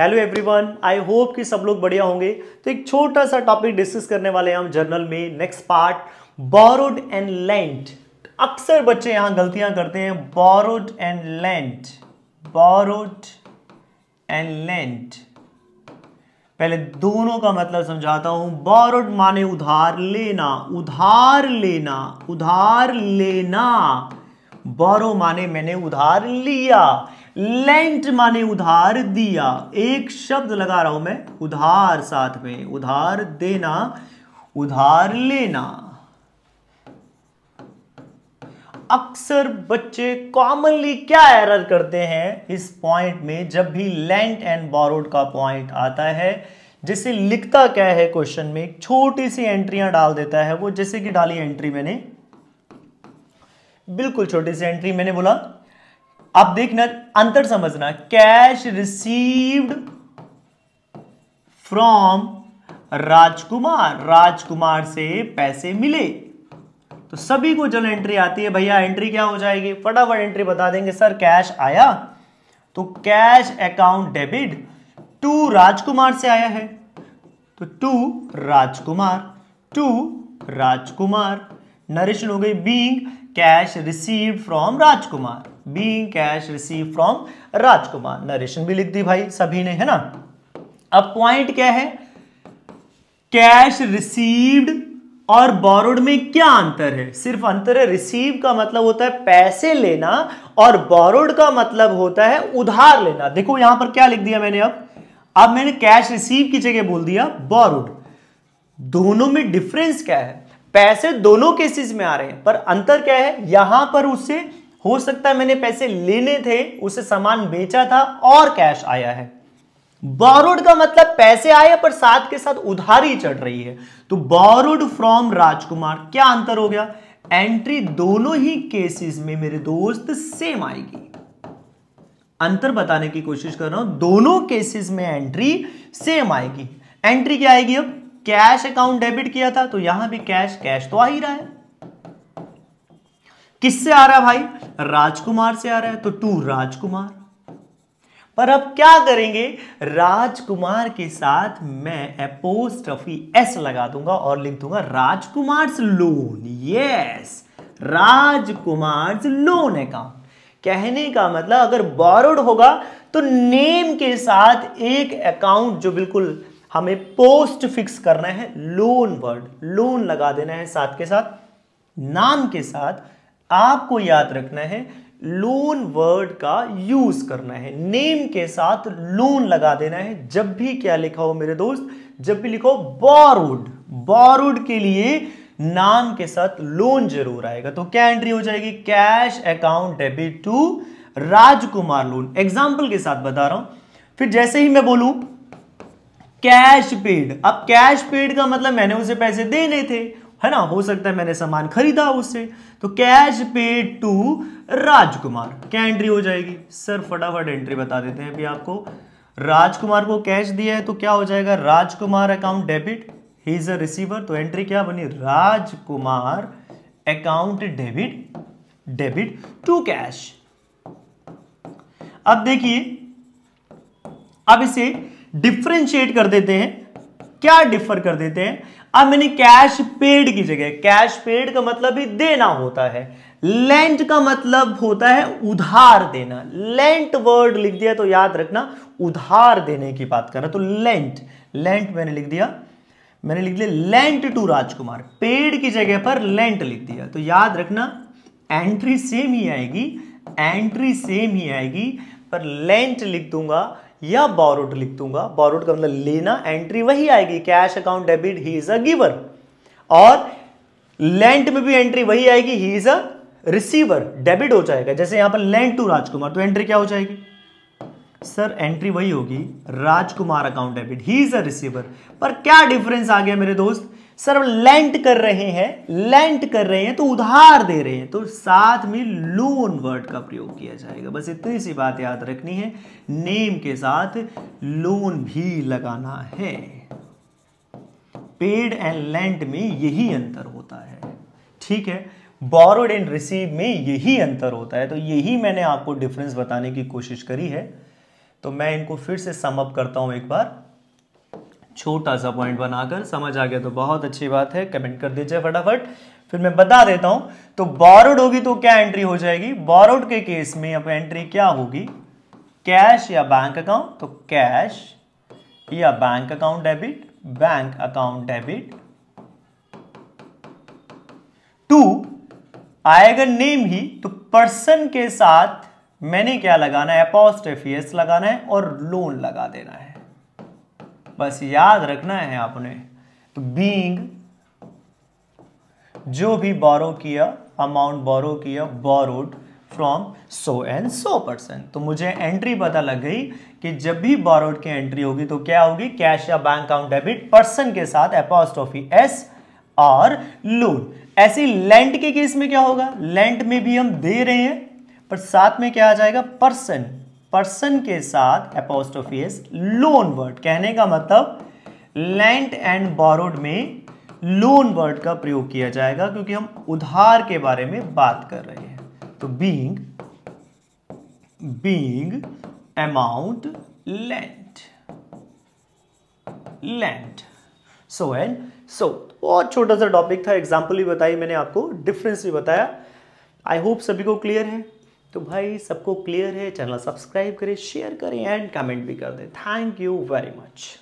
hello everyone I hope कि सब लोग बढ़िया होंगे तो एक छोटा सा टॉपिक डिस्कस करने वाले हैं हम जर्नल में next part borrowed and lent अक्सर बच्चे यहां गलतियां करते हैं borrowed and lent borrowed and lent पहले दोनों का मतलब समझाता हूं बोरोड माने उधार लेना उधार लेना उधार लेना बोरो माने मैंने उधार लिया लेंट माने उधार दिया एक शब्द लगा रहा हूं मैं उधार साथ में उधार देना उधार लेना अक्सर बच्चे कॉमनली क्या एरर करते हैं इस पॉइंट में जब भी लेंट एंड बोरोड का पॉइंट आता है जैसे लिखता क्या है क्वेश्चन में एक छोटी सी एंट्रियां डाल देता है वो जैसे कि डाली एंट्री मैंने बिल्कुल छोटी सी एंट्री मैंने बोला अब देखना अंतर समझना cash received from Rajkumar Rajkumar से पैसे मिले तो सभी को जल एंट्री आती है भैया एंट्री क्या हो जाएगी फटाफट एंट्री बता देंगे सर कैश आया तो cash account debit to Rajkumar से आया है तो to Rajkumar to Rajkumar narration हो गई being cash receive from Rajkumar being cash receive from Rajkumar narration भी लिख दी भाई सभी ने है ना अब पॉइंट क्या है कैश रिसीव्ड और बोरोड में क्या अंतर है सिर्फ अंतर है रिसीव का मतलब होता है पैसे लेना और बोरोड का मतलब होता है उधार लेना देखो यहां पर क्या लिख दिया मैंने अब अब मैंने कैश रिसीव की जगह बोल दिया बोरोड दोनों में डिफरेंस क्या है पैसे दोनों केसेस में आ रहे हैं पर अंतर क्या है यहां पर उससे हो सकता है मैंने पैसे लेने थे उसे सामान बेचा था और कैश आया है बोरोड का मतलब पैसे आए पर साथ के साथ उधारी चढ़ रही है तो बोरोड फ्रॉम राजकुमार क्या अंतर हो गया एंट्री दोनों ही केसेस में मेरे दोस्त सेम आएगी अंतर बताने की कोशिश कर रहा हूं दोनों केसेस में एंट्री सेम आएगी एंट्री क्या आएगी अब कैश अकाउंट डेबिट किया था तो यहां भी कैश कैश तो आ ही रहा है किससे आ रहा है भाई राजकुमार से आ रहा है तो टू राजकुमार पर अब क्या करेंगे राजकुमार के साथ मैं एपोस्ट्रफी एस e लगा दूंगा और लिख दूंगा Rajkumar loan yes Rajkumar loan account कहने का मतलब अगर बॉर्ड होगा तो नेम के साथ एक अकाउंट जो बिल्कुल हमें पोस्ट फिक्स करना है लोन वर्ड लोन लगा देना है साथ के साथ नाम के साथ आपको याद रखना है लोन वर्ड का यूज करना है नेम के साथ लोन लगा देना है जब भी क्या लिखा हो मेरे दोस्त जब भी लिखो बॉरुड बॉरुड के लिए नाम के साथ लोन जरूर आएगा तो क्या एंट्री हो जाएगी cash account debit to Rajkumar loan example के साथ बता रहा हूं फिर जैसे ही मैं बोलू कैश पेड अब कैश पेड का मतलब मैंने उसे पैसे देने थे है ना हो सकता है मैंने सामान खरीदा उससे तो कैश पेड टू राजकुमार क्या एंट्री हो जाएगी सर फटाफट एंट्री बता देते हैं अभी आपको राजकुमार को कैश दिया है तो क्या हो जाएगा Rajkumar account debit he is a receiver तो एंट्री क्या बनी Rajkumar account debit debit to cash अब देखिए अब इसे डिफ्रेंशिएट कर देते हैं क्या डिफर कर देते हैं अब मैंने कैश पेड की जगह कैश पेड का मतलब भी देना होता है लेंट का मतलब होता है उधार देना लेंट वर्ड लिख दिया तो याद रखना उधार देने की बात कर रहा तो लेंट लेंट मैंने लिख दिया मैंने लिख दिया लेंट टू राजकुमार पेड की जगह पर लेंट लिख दिया तो याद रखना एंट्री सेम ही आएगी एंट्री सेम ही आएगी पर लेंट लिख दूंगा या बोरोड लिख दूंगा बोरोड का मतलब लेना एंट्री वही आएगी cash account debit he is a giver और लेंट में भी एंट्री वही आएगी he is a receiver debit हो जाएगा जैसे यहां पर लेंट टू राजकुमार तो एंट्री क्या हो जाएगी सर एंट्री वही होगी Rajkumar account debit he is a receiver पर क्या डिफरेंस आ गया मेरे दोस्त सर लेंट कर रहे हैं लेंट कर रहे हैं तो उधार दे रहे हैं तो साथ में लोन वर्ड का प्रयोग किया जाएगा बस इतनी सी बात याद रखनी है नेम के साथ लोन भी लगाना है पेड एंड लेंट में यही अंतर होता है ठीक है बोरोड एंड रिसीव में यही अंतर होता है तो यही मैंने आपको डिफरेंस बताने की कोशिश करी है तो मैं इनको फिर से समअप करता हूं एक बार छोटा सा पॉइंट बनाकर समझ आ गया तो बहुत अच्छी बात है कमेंट कर दीजिए फटाफट फिर मैं बता देता हूं तो बोरोड होगी तो क्या एंट्री हो जाएगी बोरोड के केस में अब एंट्री क्या होगी कैश या बैंक अकाउंट तो कैश या bank account debit bank account debit to आएगा नेम ही तो पर्सन के साथ मैंने क्या लगाना है एफ लगाना है और लोन लगा देना है बस याद रखना है आपने तो बींग जो भी बोरो किया अमाउंट बोरो किया borrowed from so and so person तो मुझे एंट्री पता लग गई कि जब भी बोरोड की एंट्री होगी तो क्या होगी कैश या बैंक अकाउंट डेबिट पर्सन के साथ एपोस्टोफी एस और लोन ऐसे लेंट के केस में क्या होगा लेंट में भी हम दे रहे हैं पर साथ में क्या आ जाएगा पर्सन पर्सन के साथ अपोस्टोफी लोन वर्ड कहने का मतलब लैंड एंड बोरोड में लोन वर्ड का प्रयोग किया जाएगा क्योंकि हम उधार के बारे में बात कर रहे हैं तो being being amount lend lend so and so बहुत छोटा सा टॉपिक था एग्जाम्पल भी बताई मैंने आपको डिफरेंस भी बताया आई होप सभी को क्लियर है तो भाई सबको क्लियर है चैनल सब्सक्राइब करें शेयर करें एंड कमेंट भी कर दें थैंक यू वेरी मच